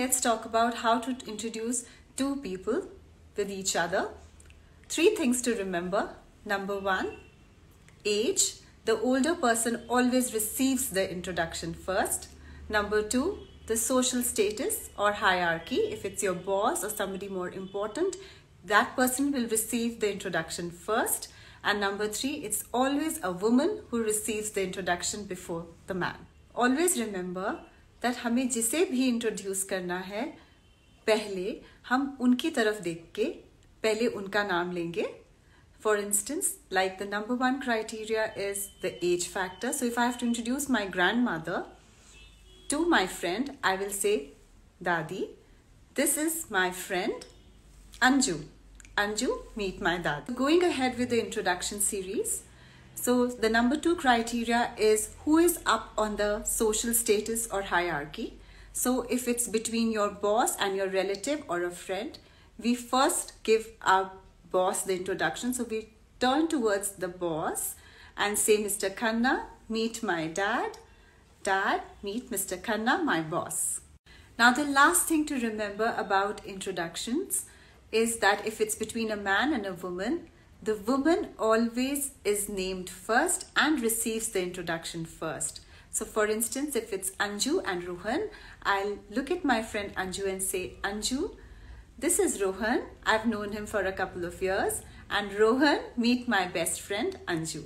let's talk about how to introduce two people with each other. Three things to remember. Number one, age. The older person always receives the introduction first. Number two, the social status or hierarchy. If it's your boss or somebody more important, that person will receive the introduction first. And number three, it's always a woman who receives the introduction before the man. Always remember that हमें जिसे भी introduce करना है पहले हम उनकी तरफ देख के पहले उनका नाम लेंगे for instance like the number one criteria is the age factor so if I have to introduce my grandmother to my friend I will say दादी this is my friend Anju Anju meet my दादी going ahead with the introduction series So the number two criteria is who is up on the social status or hierarchy. So if it's between your boss and your relative or a friend, we first give our boss the introduction. So we turn towards the boss and say, Mr. Khanna, meet my dad. Dad, meet Mr. Khanna, my boss. Now the last thing to remember about introductions is that if it's between a man and a woman, the woman always is named first and receives the introduction first. So, for instance, if it's Anju and Rohan, I'll look at my friend Anju and say, Anju, this is Rohan. I've known him for a couple of years. And Rohan, meet my best friend Anju.